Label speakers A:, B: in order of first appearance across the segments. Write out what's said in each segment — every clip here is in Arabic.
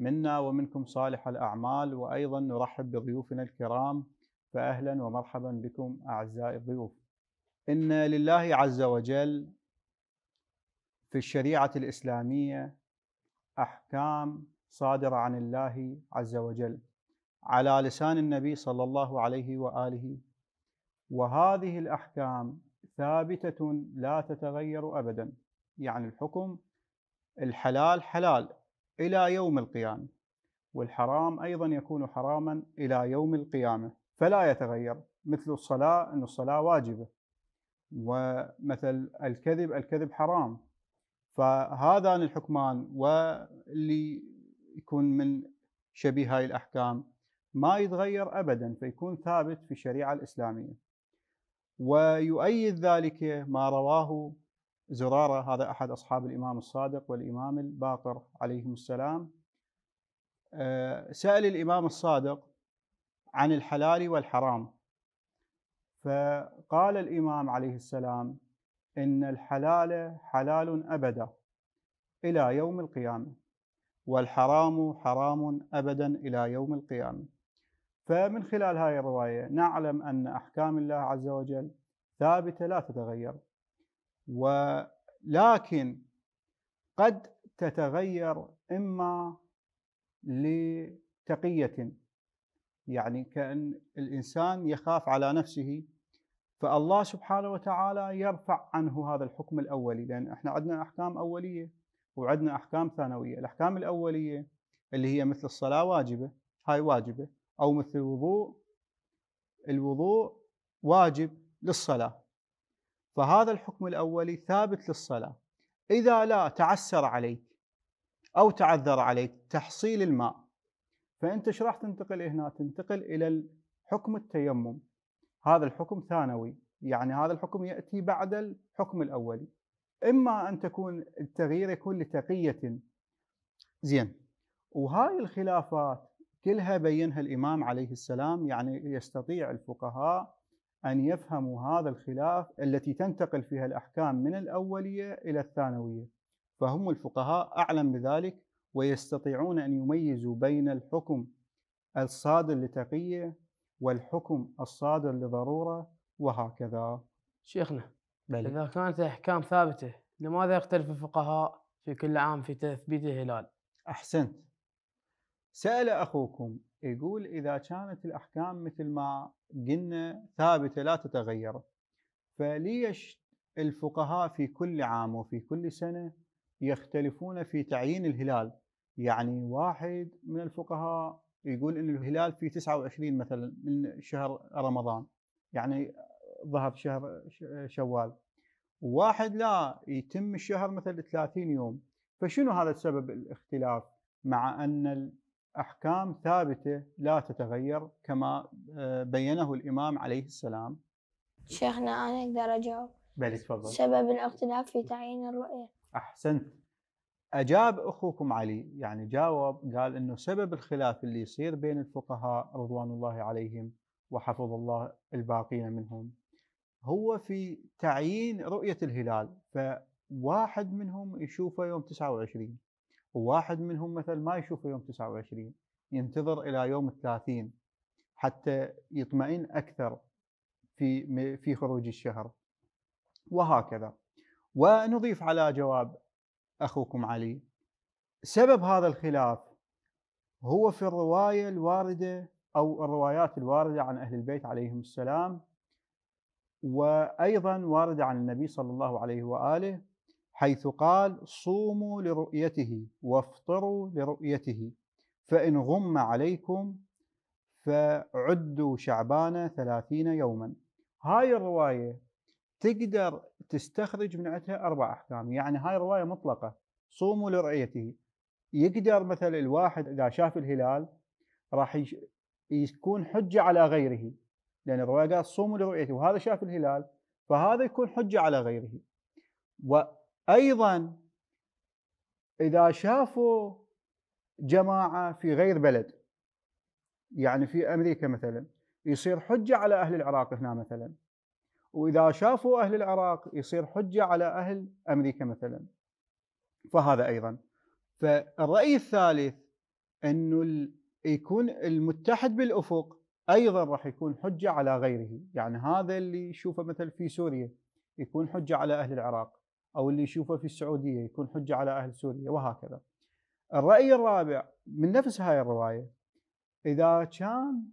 A: منا ومنكم صالح الأعمال وأيضا نرحب بضيوفنا الكرام فأهلا ومرحبا بكم أعزائي الضيوف إن لله عز وجل في الشريعة الإسلامية أحكام صادرة عن الله عز وجل على لسان النبي صلى الله عليه وآله وهذه الأحكام ثابتة لا تتغير أبدا يعني الحكم الحلال حلال إلى يوم القيامة والحرام أيضا يكون حراما إلى يوم القيامة فلا يتغير مثل الصلاة أن الصلاة واجبة ومثل الكذب الكذب حرام فهذان الحكمان واللي يكون من شبيه هاي الأحكام ما يتغير أبدا فيكون ثابت في الشريعة الإسلامية ويؤيد ذلك ما رواه زرارة هذا أحد أصحاب الإمام الصادق والإمام الباقر عليهم السلام آه، سأل الإمام الصادق عن الحلال والحرام فقال الإمام عليه السلام إن الحلال حلال أبدا إلى يوم القيامة والحرام حرام أبدا إلى يوم القيامة فمن خلال هذه الرواية نعلم أن أحكام الله عز وجل ثابتة لا تتغير ولكن قد تتغير إما لتقية يعني كأن الإنسان يخاف على نفسه فالله سبحانه وتعالى يرفع عنه هذا الحكم الأولي لأن إحنا عندنا أحكام أولية وعندنا أحكام ثانوية الأحكام الأولية اللي هي مثل الصلاة واجبة هاي واجبة أو مثل الوضوء الوضوء واجب للصلاة فهذا الحكم الأولي ثابت للصلاة إذا لا تعسر عليك أو تعذر عليك تحصيل الماء فأنت ايش راح تنتقل هنا تنتقل إلى حكم التيمم هذا الحكم ثانوي يعني هذا الحكم يأتي بعد الحكم الأولي إما أن تكون التغيير يكون لتقية زين وهاي الخلافات كلها بينها الإمام عليه السلام يعني يستطيع الفقهاء أن يفهموا هذا الخلاف التي تنتقل فيها الأحكام من الأولية إلى الثانوية فهم الفقهاء أعلم بذلك ويستطيعون أن يميزوا بين الحكم الصادر لتقية والحكم الصادر لضرورة وهكذا شيخنا بل. إذا كانت الأحكام ثابتة لماذا يختلف الفقهاء في كل عام في تثبيت الهلال؟ أحسنت سأل أخوكم يقول إذا كانت الأحكام مثل ما قلنا ثابتة لا تتغير فليش الفقهاء في كل عام وفي كل سنة يختلفون في تعيين الهلال يعني واحد من الفقهاء يقول أن الهلال في 29 مثلا من شهر رمضان يعني ظهر شهر شوال واحد لا يتم الشهر مثلا 30 يوم فشنو هذا السبب الاختلاف مع أن احكام ثابته لا تتغير كما آه، بينه الامام عليه السلام شيخنا انا اقدر اجاوب بل تفضل سبب الاختلاف في تعيين الرؤيه احسنت اجاب اخوكم علي يعني جاوب قال انه سبب الخلاف اللي يصير بين الفقهاء رضوان الله عليهم وحفظ الله الباقين منهم هو في تعيين رؤيه الهلال فواحد منهم يشوفه يوم 29 وواحد منهم مثلا ما يشوفه يوم 29 ينتظر الى يوم الثلاثين حتى يطمئن اكثر في في خروج الشهر وهكذا ونضيف على جواب اخوكم علي سبب هذا الخلاف هو في الروايه الوارده او الروايات الوارده عن اهل البيت عليهم السلام وايضا وارده عن النبي صلى الله عليه واله حيث قال صوموا لرؤيته وافطروا لرؤيته فإن غم عليكم فعدوا شعبان ثلاثين يوما هاي الرواية تقدر تستخرج من عندها أربع أحكام يعني هاي الرواية مطلقة صوموا لرؤيته يقدر مثلا الواحد إذا شاف الهلال راح يكون حجة على غيره لأن الرواية قال صوموا لرؤيته وهذا شاف الهلال فهذا يكون حجة على غيره ايضا اذا شافوا جماعه في غير بلد يعني في امريكا مثلا يصير حجه على اهل العراق هنا مثلا واذا شافوا اهل العراق يصير حجه على اهل امريكا مثلا فهذا ايضا فالراي الثالث انه يكون المتحد بالافق ايضا راح يكون حجه على غيره، يعني هذا اللي يشوفه مثلا في سوريا يكون حجه على اهل العراق. أو اللي يشوفه في السعودية يكون حجة على أهل سوريا وهكذا الرأي الرابع من نفس هاي الرواية إذا كان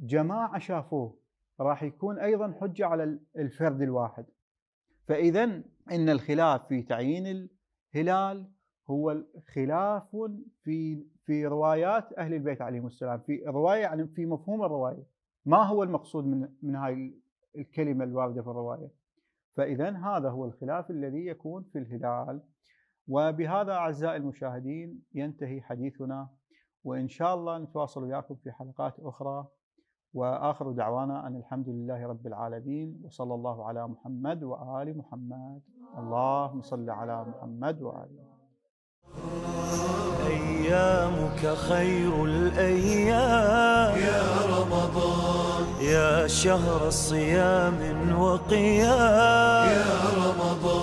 A: جماعة شافوه راح يكون أيضا حجة على الفرد الواحد فإذا إن الخلاف في تعيين الهلال هو خلاف في في روايات أهل البيت عليهم السلام في الرواية يعني في مفهوم الرواية ما هو المقصود من من هاي الكلمة الواردة في الرواية فإذا هذا هو الخلاف الذي يكون في الهلال وبهذا أعزائي المشاهدين ينتهي حديثنا وإن شاء الله نتواصل وياكم في حلقات أخرى وآخر دعوانا أن الحمد لله رب العالمين وصلى الله على محمد وآل محمد اللهم صل على محمد وآل محمد أيامك خير الأيام يا شهر صيام وقيام يا رمضان